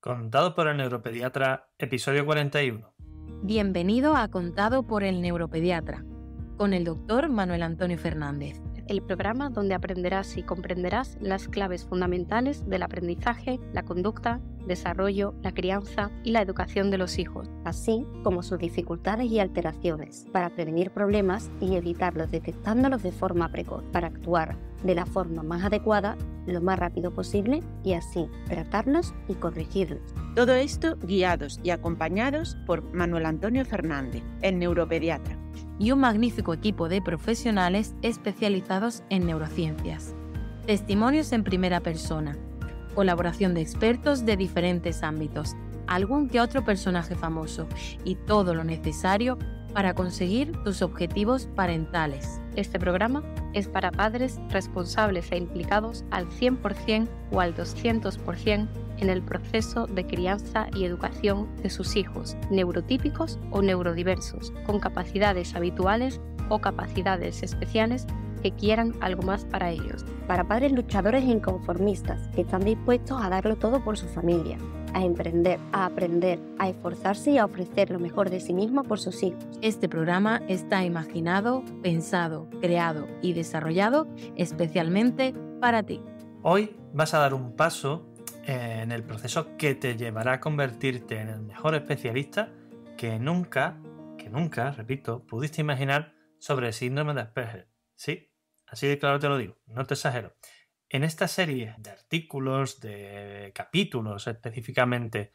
Contado por el Neuropediatra, episodio 41. Bienvenido a Contado por el Neuropediatra, con el doctor Manuel Antonio Fernández el programa donde aprenderás y comprenderás las claves fundamentales del aprendizaje, la conducta, desarrollo, la crianza y la educación de los hijos, así como sus dificultades y alteraciones, para prevenir problemas y evitarlos detectándolos de forma precoz, para actuar de la forma más adecuada lo más rápido posible y así tratarlos y corregirlos. Todo esto guiados y acompañados por Manuel Antonio Fernández, el neuropediatra y un magnífico equipo de profesionales especializados en neurociencias. Testimonios en primera persona, colaboración de expertos de diferentes ámbitos, algún que otro personaje famoso y todo lo necesario para conseguir tus objetivos parentales. Este programa es para padres responsables e implicados al 100% o al 200% en el proceso de crianza y educación de sus hijos, neurotípicos o neurodiversos, con capacidades habituales o capacidades especiales que quieran algo más para ellos. Para padres luchadores e inconformistas, que están dispuestos a darlo todo por su familia, a emprender, a aprender, a esforzarse y a ofrecer lo mejor de sí mismo por sus hijos. Este programa está imaginado, pensado, creado y desarrollado especialmente para ti. Hoy vas a dar un paso eh, en el proceso que te llevará a convertirte en el mejor especialista que nunca, que nunca, repito, pudiste imaginar sobre el síndrome de Asperger. Sí, así de claro te lo digo, no te exagero. En esta serie de artículos, de capítulos específicamente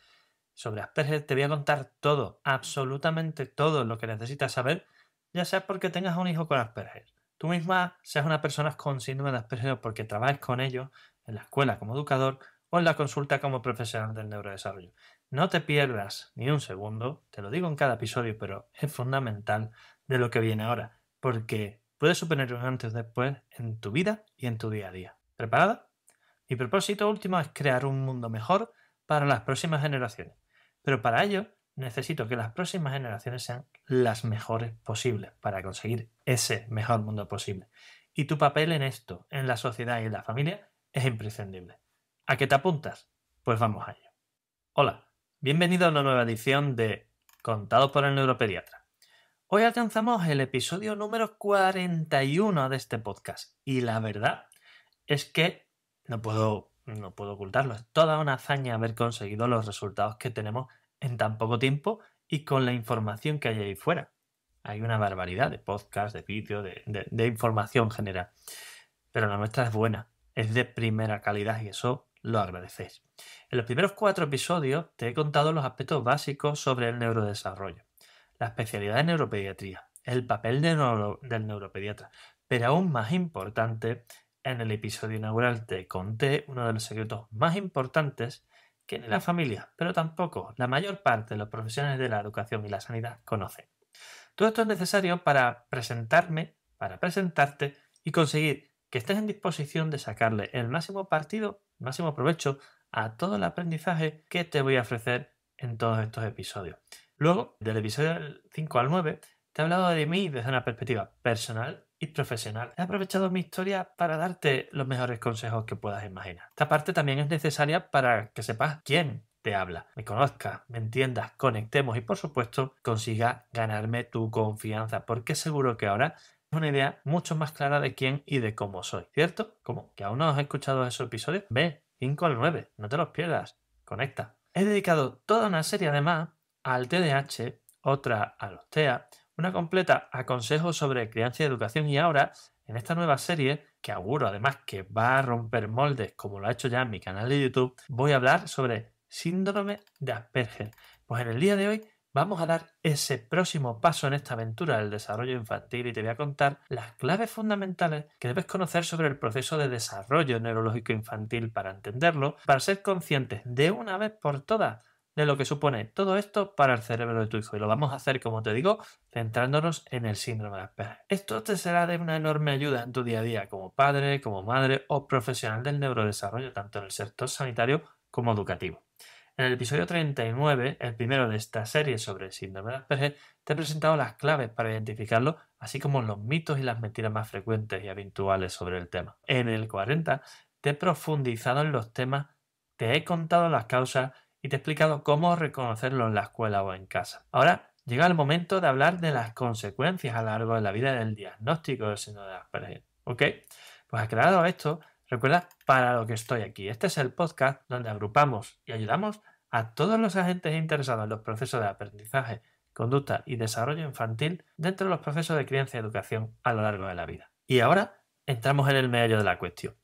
sobre Asperger, te voy a contar todo, absolutamente todo lo que necesitas saber, ya sea porque tengas un hijo con Asperger, tú misma seas una persona con síndrome de Asperger porque trabajes con ellos en la escuela como educador o en la consulta como profesional del neurodesarrollo. No te pierdas ni un segundo, te lo digo en cada episodio, pero es fundamental de lo que viene ahora, porque puedes suponer un antes o después en tu vida y en tu día a día. ¿Preparada? Mi propósito último es crear un mundo mejor para las próximas generaciones. Pero para ello necesito que las próximas generaciones sean las mejores posibles para conseguir ese mejor mundo posible. Y tu papel en esto, en la sociedad y en la familia, es imprescindible. ¿A qué te apuntas? Pues vamos a ello. Hola, bienvenido a una nueva edición de Contado por el Neuropediatra. Hoy alcanzamos el episodio número 41 de este podcast y la verdad es que no puedo, no puedo ocultarlo. Es toda una hazaña haber conseguido los resultados que tenemos en tan poco tiempo y con la información que hay ahí fuera. Hay una barbaridad de podcast, de vídeos, de, información general. Pero la nuestra es buena, es de primera calidad y eso lo agradecéis. En los primeros cuatro episodios te he contado los aspectos básicos sobre el neurodesarrollo, la especialidad en neuropediatría, el papel del neuropediatra, pero aún más importante en el episodio inaugural te conté uno de los secretos más importantes que ni la familia, pero tampoco la mayor parte de los profesionales de la educación y la sanidad conocen. Todo esto es necesario para presentarme, para presentarte y conseguir que estés en disposición de sacarle el máximo partido, el máximo provecho a todo el aprendizaje que te voy a ofrecer en todos estos episodios. Luego, del episodio 5 al 9, te he hablado de mí desde una perspectiva personal y profesional. He aprovechado mi historia para darte los mejores consejos que puedas imaginar. Esta parte también es necesaria para que sepas quién te habla, me conozcas, me entiendas, conectemos y por supuesto consiga ganarme tu confianza, porque seguro que ahora es una idea mucho más clara de quién y de cómo soy, ¿cierto? Como que aún no has escuchado esos episodios, ve 5 al 9, no te los pierdas, conecta. He dedicado toda una serie además al TDAH, otra a los TEA, una completa aconsejo sobre crianza y educación y ahora, en esta nueva serie, que auguro además que va a romper moldes como lo ha hecho ya en mi canal de YouTube, voy a hablar sobre síndrome de Asperger. Pues en el día de hoy vamos a dar ese próximo paso en esta aventura del desarrollo infantil y te voy a contar las claves fundamentales que debes conocer sobre el proceso de desarrollo neurológico infantil para entenderlo, para ser conscientes de una vez por todas de lo que supone todo esto para el cerebro de tu hijo. Y lo vamos a hacer, como te digo, centrándonos en el síndrome de Asperger. Esto te será de una enorme ayuda en tu día a día como padre, como madre o profesional del neurodesarrollo, tanto en el sector sanitario como educativo. En el episodio 39, el primero de esta serie sobre el síndrome de Asperger, te he presentado las claves para identificarlo, así como los mitos y las mentiras más frecuentes y habituales sobre el tema. En el 40, te he profundizado en los temas, te he contado las causas, y te he explicado cómo reconocerlo en la escuela o en casa. Ahora llega el momento de hablar de las consecuencias a lo largo de la vida del diagnóstico del síndrome de Asperger. ¿Ok? Pues aclarado esto, recuerda para lo que estoy aquí. Este es el podcast donde agrupamos y ayudamos a todos los agentes interesados en los procesos de aprendizaje, conducta y desarrollo infantil dentro de los procesos de crianza y educación a lo largo de la vida. Y ahora entramos en el medio de la cuestión.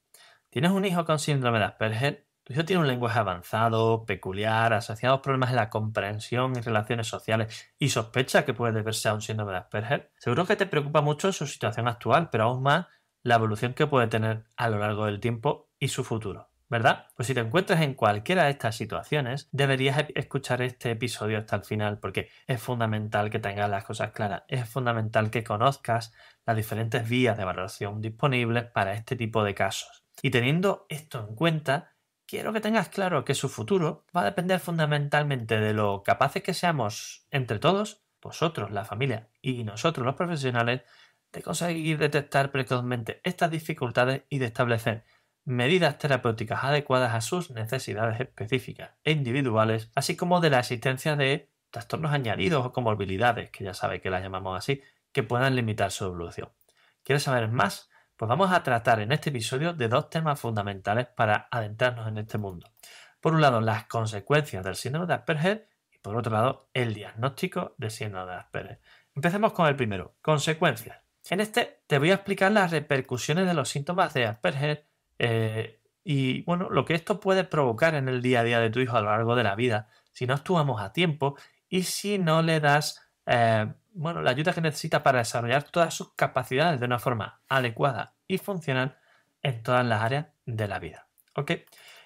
¿Tienes un hijo con síndrome de Asperger? Tu hijo tiene un lenguaje avanzado, peculiar, asociado a problemas de la comprensión y relaciones sociales y sospecha que puede deberse a un síndrome de Asperger. Seguro que te preocupa mucho su situación actual, pero aún más la evolución que puede tener a lo largo del tiempo y su futuro. ¿Verdad? Pues si te encuentras en cualquiera de estas situaciones, deberías e-, escuchar este episodio hasta el final porque es fundamental que tengas las cosas claras, es fundamental que conozcas las diferentes vías de evaluación disponibles para este tipo de casos. Y teniendo esto en cuenta, quiero que tengas claro que su futuro va a depender fundamentalmente de lo capaces que seamos entre todos, vosotros, la familia y nosotros los profesionales, de conseguir detectar precozmente estas dificultades y de establecer medidas terapéuticas adecuadas a sus necesidades específicas e individuales, así como de la existencia de trastornos añadidos o comorbilidades, que ya sabe que las llamamos así, que puedan limitar su evolución. ¿Quieres saber más? Pues vamos a tratar en este episodio de dos temas fundamentales para adentrarnos en este mundo. Por un lado, las consecuencias del síndrome de Asperger y por otro lado, el diagnóstico del síndrome de Asperger. Empecemos con el primero, consecuencias. En este te voy a explicar las repercusiones de los síntomas de Asperger eh, y bueno, lo que esto puede provocar en el día a día de tu hijo a lo largo de la vida si no actuamos a tiempo y si no le das eh, bueno, la ayuda que necesita para desarrollar todas sus capacidades de una forma adecuada y funcional en todas las áreas de la vida. ¿Ok?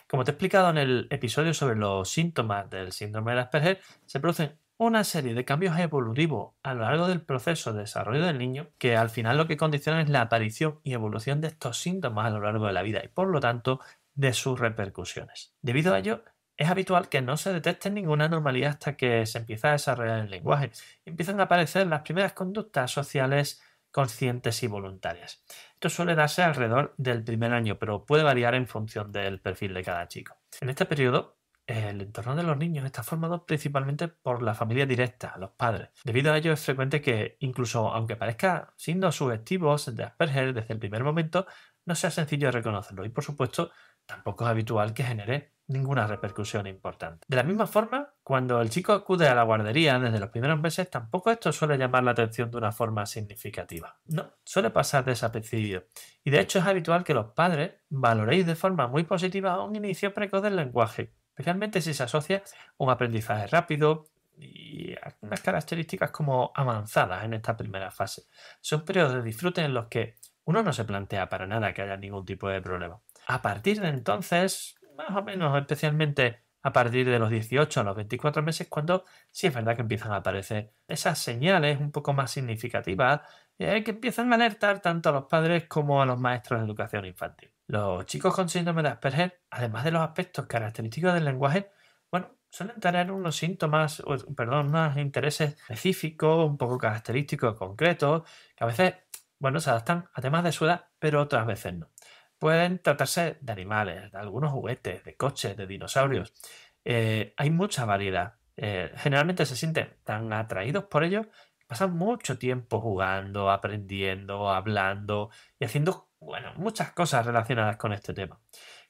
Como te he explicado en el episodio sobre los síntomas del síndrome de Asperger, se producen una serie de cambios evolutivos a lo largo del proceso de desarrollo del niño que al final lo que condicionan es la aparición y evolución de estos síntomas a lo largo de la vida y por lo tanto de sus repercusiones. Debido a ello, es habitual que no se detecte ninguna anormalidad hasta que se empieza a desarrollar el lenguaje. Empiezan a aparecer las primeras conductas sociales conscientes y voluntarias. Esto suele darse alrededor del primer año, pero puede variar en función del perfil de cada chico. En este periodo, el entorno de los niños está formado principalmente por la familia directa, los padres. Debido a ello es frecuente que, incluso aunque parezca siendo subjetivos de Asperger desde el primer momento, no sea sencillo reconocerlo y por supuesto tampoco es habitual que genere ninguna repercusión importante. De la misma forma, cuando el chico acude a la guardería desde los primeros meses, tampoco esto suele llamar la atención de una forma significativa. No, suele pasar desapercibido. Y de hecho es habitual que los padres valoréis de forma muy positiva un inicio precoz del lenguaje, especialmente si se asocia a un aprendizaje rápido y a unas características como avanzadas en esta primera fase. Son periodos de disfrute en los que uno no se plantea para nada que haya ningún tipo de problema. A partir de entonces, más o menos, especialmente a partir de los 18 a los 24 meses, cuando sí es verdad que empiezan a aparecer esas señales un poco más significativas eh, que empiezan a alertar tanto a los padres como a los maestros de educación infantil. Los chicos con síndrome de Asperger, además de los aspectos característicos del lenguaje, bueno, suelen tener unos síntomas, perdón, unos intereses específicos, un poco característicos, concretos, que a veces, bueno, se adaptan a temas de su edad, pero otras veces no. Pueden tratarse de animales, de algunos juguetes, de coches, de dinosaurios. Eh, hay mucha variedad. Eh, generalmente se sienten tan atraídos por ellos pasan mucho tiempo jugando, aprendiendo, hablando y haciendo bueno, muchas cosas relacionadas con este tema.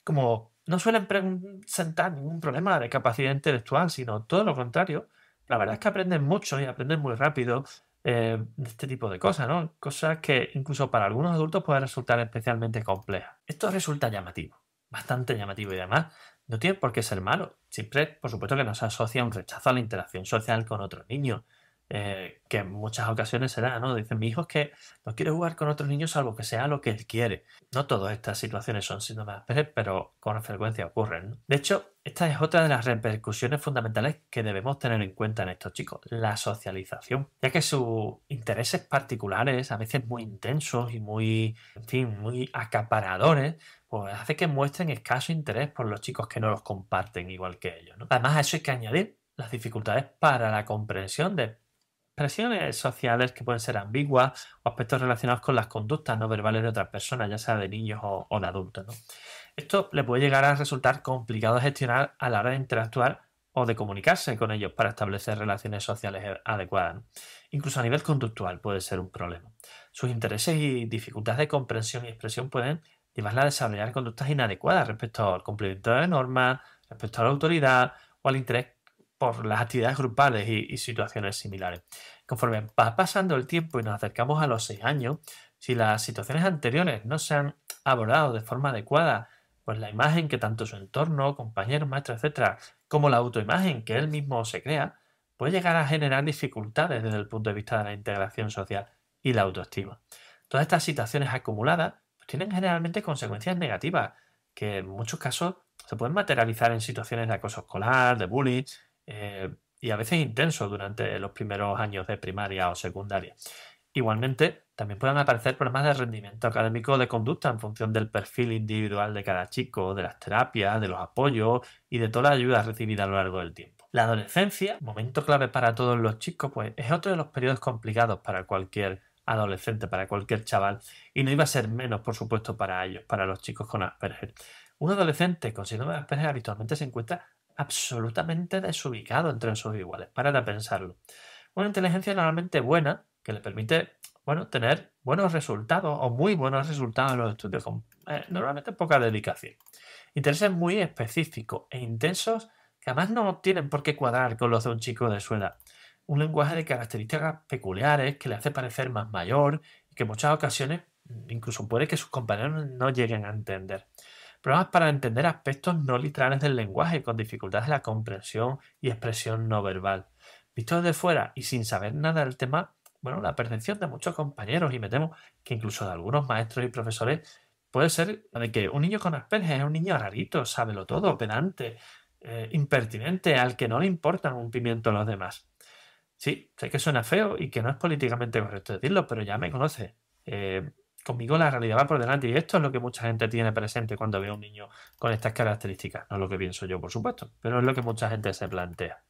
Como no suelen presentar ningún problema de capacidad intelectual, sino todo lo contrario, la verdad es que aprenden mucho y aprenden muy rápido, eh, de este tipo de cosas, ¿no? Cosas que incluso para algunos adultos pueden resultar especialmente complejas. Esto resulta llamativo, bastante llamativo y además no tiene por qué ser malo. Siempre, por supuesto, que nos asocia un rechazo a la interacción social con otro niño. Eh, que en muchas ocasiones será, ¿no? Dicen, mi hijo es que no quiere jugar con otros niños salvo que sea lo que él quiere. No todas estas situaciones son síntomas pero con frecuencia ocurren. De hecho, esta es otra de las repercusiones fundamentales que debemos tener en cuenta en estos chicos, la socialización, ya que sus intereses particulares, a veces muy intensos y muy, en fin, muy acaparadores, pues hace que muestren escaso interés por los chicos que no los comparten igual que ellos. Además, a eso hay que añadir las dificultades para la comprensión de Presiones sociales que pueden ser ambiguas o aspectos relacionados con las conductas no verbales de otras personas, ya sea de niños o, de adultos. Esto le puede llegar a resultar complicado gestionar a la hora de interactuar o de comunicarse con ellos para establecer relaciones sociales e, adecuadas. Incluso a nivel conductual puede ser un problema. Sus intereses y dificultades de comprensión y expresión pueden llevarla a desarrollar conductas inadecuadas respecto al cumplimiento de normas, respecto a la autoridad o al interés por las actividades grupales y, situaciones similares. Conforme va pasando el tiempo y nos acercamos a los seis años, si las situaciones anteriores no se han abordado de forma adecuada, pues la imagen que tanto su entorno, compañeros, maestro, etcétera, como la autoimagen que él mismo se crea, puede llegar a generar dificultades desde el punto de vista de la integración social y la autoestima. Todas estas situaciones acumuladas pues, tienen generalmente consecuencias negativas, que en muchos casos se pueden materializar en situaciones de acoso escolar, de bullying, eh, y a veces intenso durante los primeros años de primaria o secundaria. Igualmente, también pueden aparecer problemas de rendimiento académico de conducta en función del perfil individual de cada chico, de las terapias, de los apoyos y de todas las ayudas recibidas a lo largo del tiempo. La adolescencia, momento clave para todos los chicos, pues es otro de los periodos complicados para cualquier adolescente, para cualquier chaval, y no iba a ser menos, por supuesto, para ellos, para los chicos con Asperger. Un adolescente con síndrome de Asperger habitualmente se encuentra absolutamente desubicado entre sus iguales. Para pensarlo. Una inteligencia normalmente buena que le permite, bueno, tener buenos resultados o muy buenos resultados en los estudios, con eh, normalmente poca dedicación. Intereses muy específicos e intensos que además no tienen por qué cuadrar con los de un chico de su edad. Un lenguaje de características peculiares que le hace parecer más mayor y que en muchas ocasiones mm, incluso puede que sus compañeros no lleguen a entender problemas para entender aspectos no literales del lenguaje, con dificultades de la comprensión y expresión no verbal. Visto desde fuera y sin saber nada del tema, bueno, la percepción de muchos compañeros y me temo que incluso de algunos maestros y profesores puede ser de que un niño con Asperger es un niño rarito, lo todo, pedante, eh, impertinente, al que no le importan un pimiento a los demás. Sí, sé que suena feo y que no es políticamente correcto decirlo, pero ya me conoce. Eh, conmigo la realidad va por delante y esto es lo que mucha gente tiene presente cuando ve a un niño con estas características. No es lo que pienso yo, por supuesto, pero es lo que mucha gente se plantea.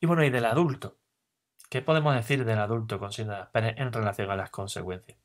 Y bueno, y del adulto. ¿Qué podemos decir del adulto con en relación a las consecuencias?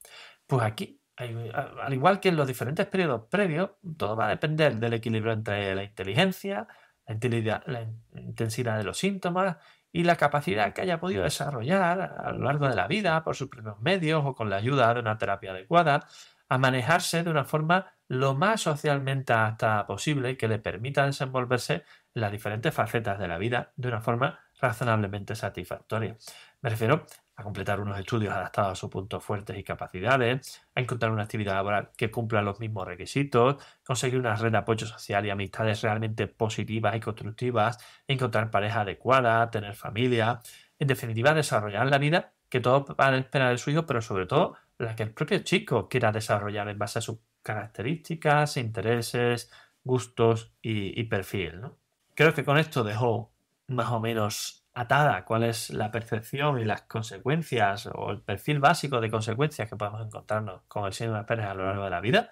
Pues aquí, al igual que en los diferentes periodos previos, todo va a depender del equilibrio entre la inteligencia, la intensidad de los síntomas y la capacidad que haya podido desarrollar a lo largo de la vida por sus propios medios o con la ayuda de una terapia adecuada a manejarse de una forma lo más socialmente hasta posible que le permita desenvolverse en las diferentes facetas de la vida de una forma razonablemente satisfactoria. Me refiero completar unos estudios adaptados a sus puntos fuertes y capacidades, a encontrar una actividad laboral que cumpla los mismos requisitos, conseguir una red de apoyo social y amistades realmente positivas y constructivas, encontrar pareja adecuada, tener familia, en definitiva desarrollar la vida que todos van a esperar de su hijo, pero sobre todo la que el propio chico quiera desarrollar en base a sus características, intereses, gustos y, perfil. ¿no? Creo que con esto dejo más o menos atada, cuál es la percepción y las consecuencias o el perfil básico de consecuencias que podemos encontrarnos con el síndrome de Asperger a lo largo de la vida.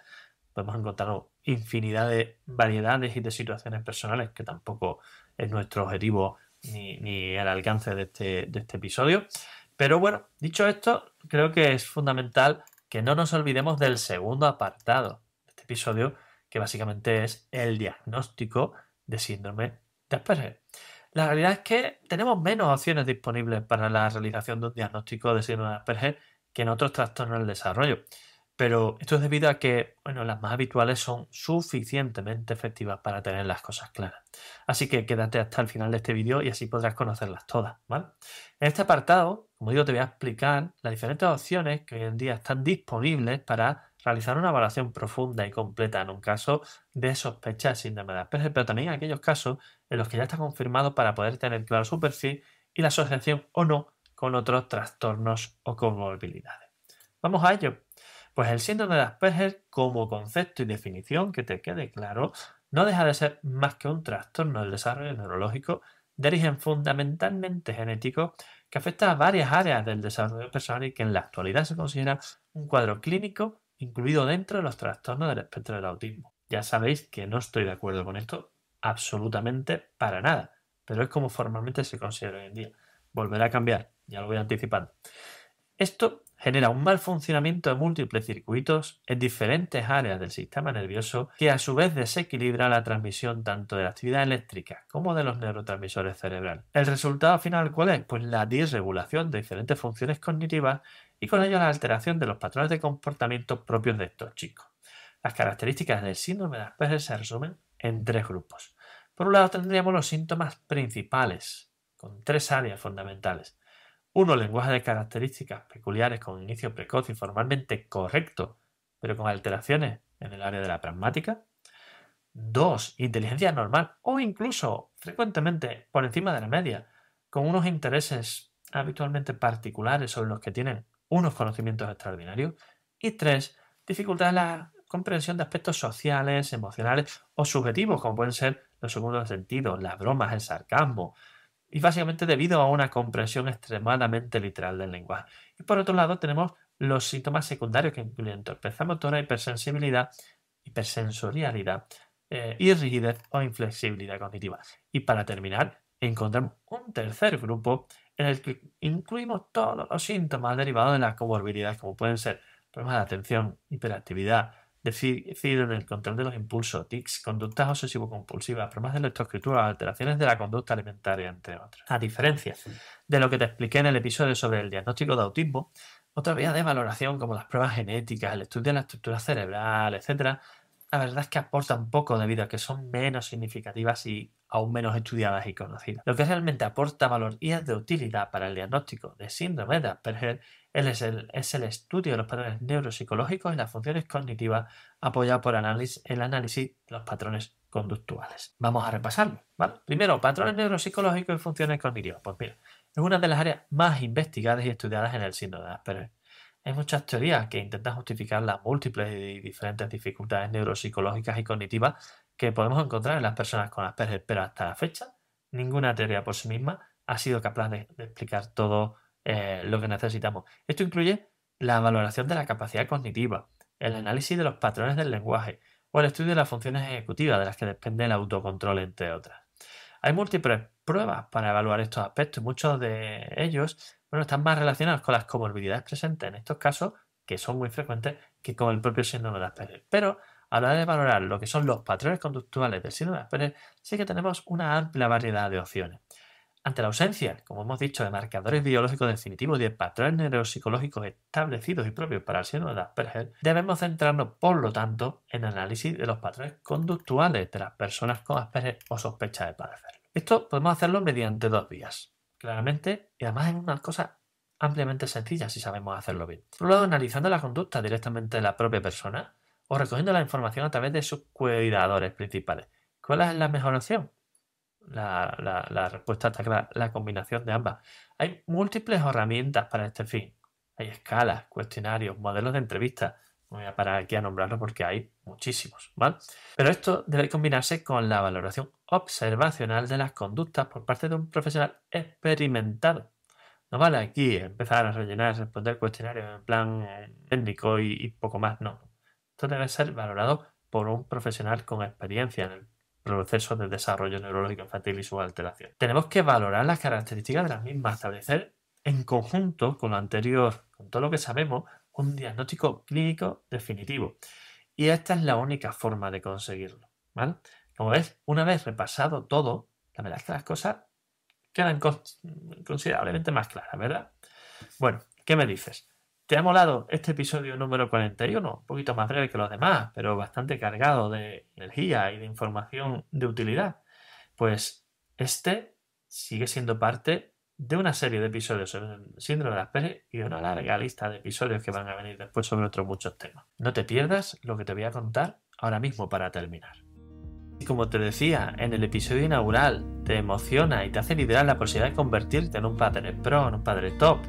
Podemos encontrar infinidad de variedades y de situaciones personales que tampoco es nuestro objetivo ni, el alcance de este, de este episodio. Pero bueno, dicho esto, creo que es fundamental que no nos olvidemos del segundo apartado de este episodio, que básicamente es el diagnóstico de síndrome de Asperger. La realidad es que tenemos menos opciones disponibles para la realización de un diagnóstico de síndrome de Asperger que en otros trastornos del desarrollo. Pero esto es debido a que, bueno, las más habituales son suficientemente efectivas para tener las cosas claras. Así que quédate hasta el final de este vídeo y así podrás conocerlas todas, En este apartado, como digo, te voy a explicar las diferentes opciones que hoy en día están disponibles para realizar una evaluación profunda y completa en un caso de sospecha síndrome de Asperger, pero también en aquellos casos en los que ya está confirmado para poder tener claro su perfil y la asociación o no con otros trastornos o comorbilidades. Vamos a ello. Pues el síndrome de Asperger como concepto y definición, que te quede claro, no deja de ser más que un trastorno del desarrollo neurológico de origen fundamentalmente genético que afecta a varias áreas del desarrollo personal y que en la actualidad se considera un cuadro clínico incluido dentro de los trastornos del espectro del autismo. Ya sabéis que no estoy de acuerdo con esto absolutamente para nada, pero es como formalmente se considera hoy en día. Volverá a cambiar, ya lo voy anticipando. Esto genera un mal funcionamiento de múltiples circuitos en diferentes áreas del sistema nervioso que a su vez desequilibra la transmisión tanto de la actividad eléctrica como de los neurotransmisores cerebrales. ¿El resultado final cuál es? Pues la disregulación de diferentes funciones cognitivas y con ello la alteración de los patrones de comportamiento propios de estos chicos. Las características del síndrome de Asperger se resumen en tres grupos. Por un lado tendríamos los síntomas principales, con tres áreas fundamentales. Uno, lenguaje de características peculiares con inicio precoz y formalmente correcto, pero con alteraciones en el área de la pragmática. Dos, Inteligencia normal o incluso frecuentemente por encima de la media, con unos intereses habitualmente particulares sobre los que tienen unos conocimientos extraordinarios y tres, dificultad en la comprensión de aspectos sociales, emocionales o subjetivos, como pueden ser los segundos sentidos, las bromas, el sarcasmo, y básicamente debido a una comprensión extremadamente literal del lenguaje. Y por otro lado tenemos los síntomas secundarios que incluyen torpeza motora, hipersensibilidad, hipersensorialidad, eh, y rigidez o inflexibilidad cognitiva. Y para terminar, encontramos un tercer grupo en el que incluimos todos los síntomas derivados de las comorbilidades, como pueden ser problemas de atención, hiperactividad, decidido en el control de los impulsos, tics, conductas obsesivo-compulsivas, problemas de lectoescritura, alteraciones de la conducta alimentaria, entre otras. A diferencia de lo que te expliqué en el episodio sobre el diagnóstico de autismo, otras vías de valoración como las pruebas genéticas, el estudio de la estructura cerebral, etc., la verdad es que aportan poco debido a que son menos significativas y aún menos estudiadas y conocidas. Lo que realmente aporta valor y es de utilidad para el diagnóstico de síndrome de Asperger es el, es el estudio de los patrones neuropsicológicos y las funciones cognitivas apoyado por el análisis de los patrones conductuales. Vamos a repasarlo. Primero, patrones neuropsicológicos y funciones cognitivas. Pues mira, es una de las áreas más investigadas y estudiadas en el síndrome de Asperger. Hay muchas teorías que intentan justificar las múltiples y diferentes dificultades neuropsicológicas y cognitivas que podemos encontrar en las personas con Asperger, pero hasta la fecha ninguna teoría por sí misma ha sido capaz de, explicar todo eh, lo que necesitamos. Esto incluye la valoración de la capacidad cognitiva, el análisis de los patrones del lenguaje o el estudio de las funciones ejecutivas de las que depende el autocontrol, entre otras. Hay múltiples pruebas para evaluar estos aspectos y muchos de ellos bueno, están más relacionados con las comorbilidades presentes en estos casos, que son muy frecuentes, que con el propio síndrome de Asperger. Pero a la hora de valorar lo que son los patrones conductuales del síndrome de Asperger, sí que tenemos una amplia variedad de opciones. Ante la ausencia, como hemos dicho, de marcadores biológicos definitivos y de patrones neuropsicológicos establecidos y propios para el síndrome de Asperger, debemos centrarnos, por lo tanto, en el análisis de los patrones conductuales de las personas con Asperger o sospecha de padecerlo. Esto podemos hacerlo mediante dos vías claramente y además es una cosa ampliamente sencilla si sabemos hacerlo bien. Por un lado, analizando la conducta directamente de la propia persona o recogiendo la información a través de sus cuidadores principales. ¿Cuál es la mejor opción? La, respuesta está clara, la combinación de ambas. Hay múltiples herramientas para este fin. Hay escalas, cuestionarios, modelos de entrevista. voy a parar aquí a nombrarlos porque hay muchísimos, ¿vale? Pero esto debe combinarse con la valoración observacional de las conductas por parte de un profesional experimentado. No vale aquí empezar a rellenar, responder cuestionarios en plan eh, técnico y, poco más, no. Esto debe ser valorado por un profesional con experiencia en el proceso de desarrollo neurológico infantil y su alteración. Tenemos que valorar las características de las mismas, establecer en conjunto con lo anterior, con todo lo que sabemos, un diagnóstico clínico definitivo. Y esta es la única forma de conseguirlo. ¿vale? Como ves, una vez repasado todo, la verdad es que las cosas quedan considerablemente más claras, ¿verdad? Bueno, ¿qué me dices? ¿Te ha molado este episodio número 41? Un poquito más breve que los demás, pero bastante cargado de energía y de información de utilidad. Pues este sigue siendo parte de una serie de episodios sobre el síndrome de Asperger y de una larga lista de episodios que van a venir después sobre otros muchos temas. No te pierdas lo que te voy a contar ahora mismo para terminar. Y como te decía en el episodio inaugural, te emociona y te hace liderar la posibilidad de convertirte en un padre pro, en un padre top,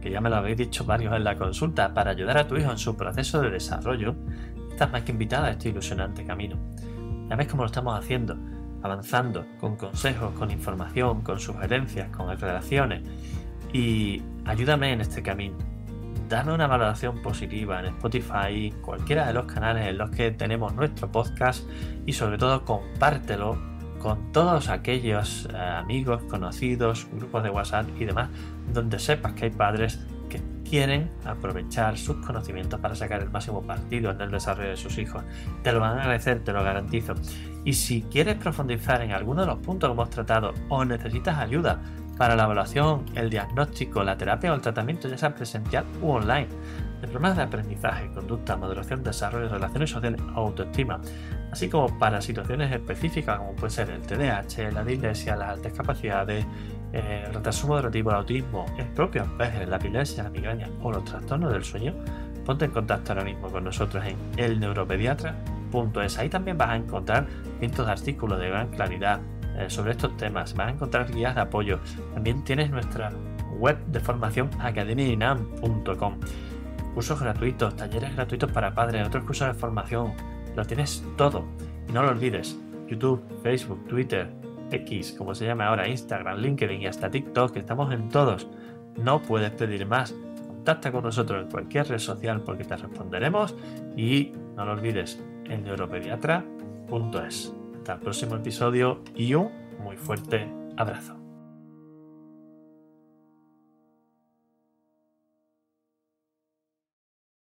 que ya me lo habéis dicho varios en la consulta, para ayudar a tu hijo en su proceso de desarrollo, estás más que invitada a este ilusionante camino. Ya ves cómo lo estamos haciendo, avanzando, con consejos, con información, con sugerencias, con aclaraciones. Y ayúdame en este camino. Dame una valoración positiva en Spotify, cualquiera de los canales en los que tenemos nuestro podcast y sobre todo compártelo con todos aquellos eh, amigos, conocidos, grupos de WhatsApp y demás, donde sepas que hay padres que quieren aprovechar sus conocimientos para sacar el máximo partido en el desarrollo de sus hijos. Te lo van a agradecer, te lo garantizo. Y si quieres profundizar en alguno de los puntos que hemos tratado o necesitas ayuda para la evaluación, el diagnóstico, la terapia o el tratamiento, ya sea presencial u online, de problemas de aprendizaje, conducta, moderación, desarrollo, relaciones sociales autoestima, así como para situaciones específicas como puede ser el TDAH, la dislexia, las altas capacidades, eh, el retraso moderativo, el autismo, el propio veces la epilepsia, la migraña o los trastornos del sueño, ponte en contacto ahora mismo con nosotros en elneuropediatra.es. Ahí también vas a encontrar cientos de artículos de gran claridad, eh, sobre estos temas. Vas a encontrar guías de apoyo. También tienes nuestra web de formación academia.inam.com Cursos gratuitos, talleres gratuitos para padres, otros cursos de formación. Lo tienes todo. Y no lo olvides. YouTube, Facebook, Twitter, X, como se llama ahora, Instagram, LinkedIn y hasta TikTok, que estamos en todos. No puedes pedir más. Contacta con nosotros en cualquier red social porque te responderemos. Y no lo olvides, el neuropediatra.es. Hasta el próximo episodio y un muy fuerte abrazo.